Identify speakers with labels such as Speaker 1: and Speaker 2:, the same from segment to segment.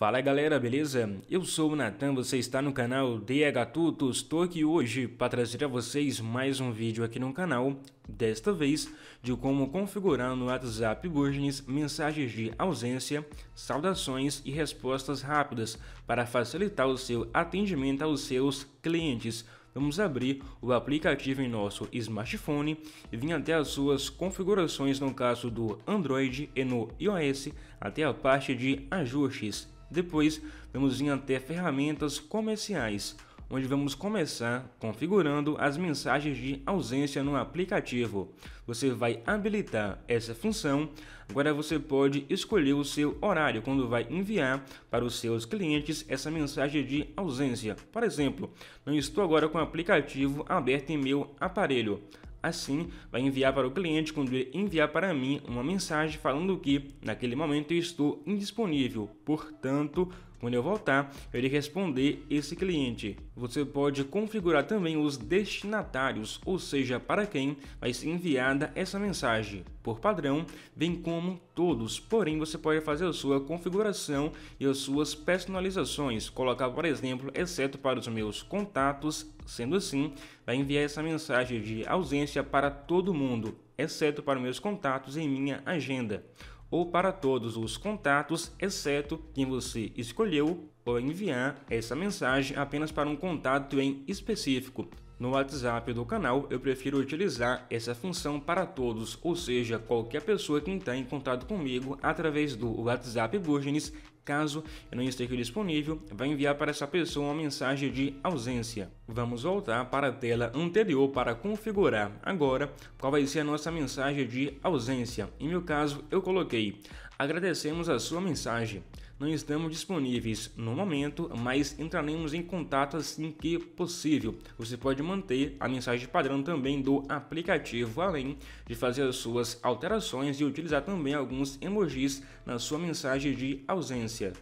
Speaker 1: Fala galera, beleza? Eu sou o Natan, você está no canal DH Tutos Estou aqui hoje para trazer a vocês mais um vídeo aqui no canal, desta vez de como configurar no WhatsApp Business mensagens de ausência, saudações e respostas rápidas para facilitar o seu atendimento aos seus clientes. Vamos abrir o aplicativo em nosso smartphone e vir até as suas configurações no caso do Android e no iOS até a parte de ajustes depois, vamos vir até ferramentas comerciais, onde vamos começar configurando as mensagens de ausência no aplicativo. Você vai habilitar essa função. Agora você pode escolher o seu horário quando vai enviar para os seus clientes essa mensagem de ausência. Por exemplo, não estou agora com o aplicativo aberto em meu aparelho. Assim, vai enviar para o cliente quando ele enviar para mim uma mensagem falando que, naquele momento, eu estou indisponível, portanto, quando eu voltar, eu irei responder esse cliente. Você pode configurar também os destinatários, ou seja, para quem vai ser enviada essa mensagem. Por padrão, vem como todos, porém você pode fazer a sua configuração e as suas personalizações, colocar, por exemplo, exceto para os meus contatos, sendo assim, vai enviar essa mensagem de ausência para todo mundo, exceto para meus contatos em minha agenda ou para todos os contatos, exceto quem você escolheu, ou enviar essa mensagem apenas para um contato em específico. No WhatsApp do canal, eu prefiro utilizar essa função para todos, ou seja, qualquer pessoa que entrar em contato comigo através do WhatsApp Burgenes, caso eu não esteja disponível, vai enviar para essa pessoa uma mensagem de ausência. Vamos voltar para a tela anterior para configurar agora qual vai ser a nossa mensagem de ausência. Em meu caso, eu coloquei: agradecemos a sua mensagem não estamos disponíveis no momento, mas entraremos em contato assim que possível. Você pode manter a mensagem padrão também do aplicativo, além de fazer as suas alterações e utilizar também alguns emojis na sua mensagem de ausência.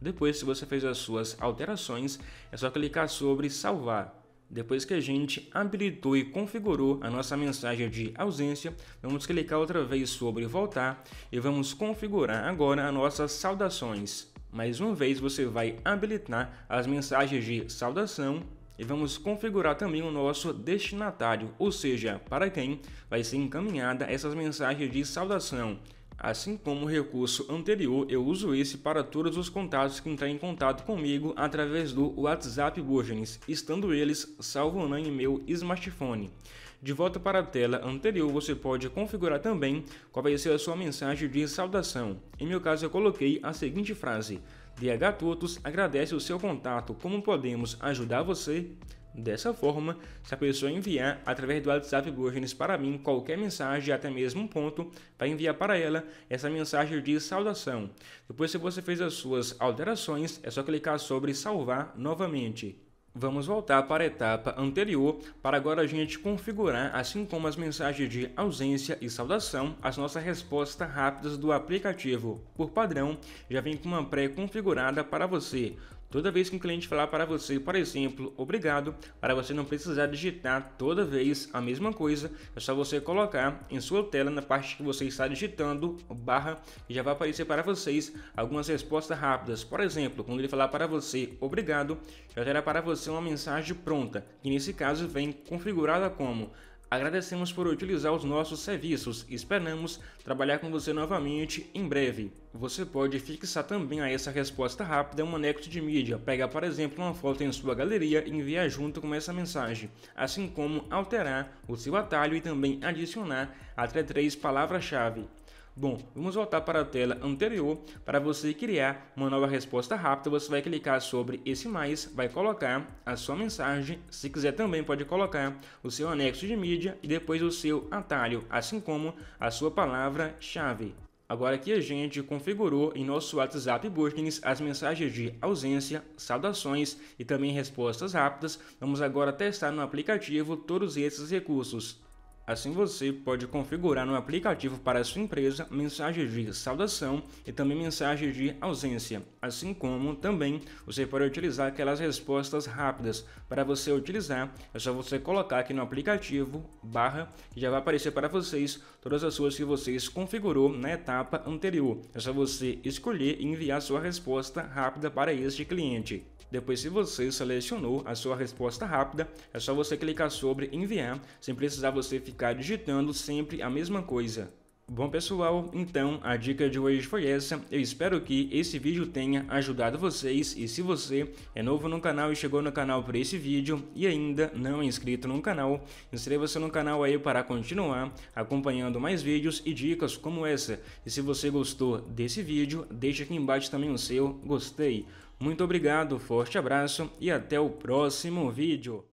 Speaker 1: Depois, se você fez as suas alterações, é só clicar sobre salvar. Depois que a gente habilitou e configurou a nossa mensagem de ausência, vamos clicar outra vez sobre voltar e vamos configurar agora as nossas saudações. Mais uma vez você vai habilitar as mensagens de saudação e vamos configurar também o nosso destinatário, ou seja, para quem vai ser encaminhada essas mensagens de saudação. Assim como o recurso anterior, eu uso esse para todos os contatos que entrarem em contato comigo através do WhatsApp Burgens, estando eles salvo na em meu smartphone. De volta para a tela anterior, você pode configurar também qual vai ser a sua mensagem de saudação. Em meu caso, eu coloquei a seguinte frase: DH Totos agradece o seu contato. Como podemos ajudar você? Dessa forma, se a pessoa enviar através do WhatsApp Business para mim qualquer mensagem, até mesmo um ponto, para enviar para ela essa mensagem de saudação. Depois, se você fez as suas alterações, é só clicar sobre salvar novamente. Vamos voltar para a etapa anterior para agora a gente configurar, assim como as mensagens de ausência e saudação, as nossas respostas rápidas do aplicativo. Por padrão, já vem com uma pré-configurada para você. Toda vez que um cliente falar para você, por exemplo, obrigado, para você não precisar digitar toda vez a mesma coisa, é só você colocar em sua tela, na parte que você está digitando, barra, e já vai aparecer para vocês algumas respostas rápidas. Por exemplo, quando ele falar para você obrigado, já terá para você uma mensagem pronta, que nesse caso vem configurada como Agradecemos por utilizar os nossos serviços e esperamos trabalhar com você novamente em breve. Você pode fixar também a essa resposta rápida um anexo de mídia. Pega, por exemplo, uma foto em sua galeria e enviar junto com essa mensagem, assim como alterar o seu atalho e também adicionar até três palavras-chave. Bom, vamos voltar para a tela anterior. Para você criar uma nova resposta rápida, você vai clicar sobre esse mais, vai colocar a sua mensagem. Se quiser também pode colocar o seu anexo de mídia e depois o seu atalho, assim como a sua palavra-chave. Agora que a gente configurou em nosso WhatsApp Business as mensagens de ausência, saudações e também respostas rápidas, vamos agora testar no aplicativo todos esses recursos. Assim você pode configurar no aplicativo para a sua empresa mensagens de saudação e também mensagens de ausência, assim como também você pode utilizar aquelas respostas rápidas. Para você utilizar, é só você colocar aqui no aplicativo barra que já vai aparecer para vocês todas as suas que vocês configurou na etapa anterior. É só você escolher e enviar sua resposta rápida para este cliente. Depois, se você selecionou a sua resposta rápida, é só você clicar sobre enviar, sem precisar você ficar ficar digitando sempre a mesma coisa. Bom pessoal, então a dica de hoje foi essa, eu espero que esse vídeo tenha ajudado vocês e se você é novo no canal e chegou no canal por esse vídeo e ainda não é inscrito no canal, inscreva-se no canal aí para continuar acompanhando mais vídeos e dicas como essa. E se você gostou desse vídeo, deixa aqui embaixo também o seu gostei. Muito obrigado, forte abraço e até o próximo vídeo.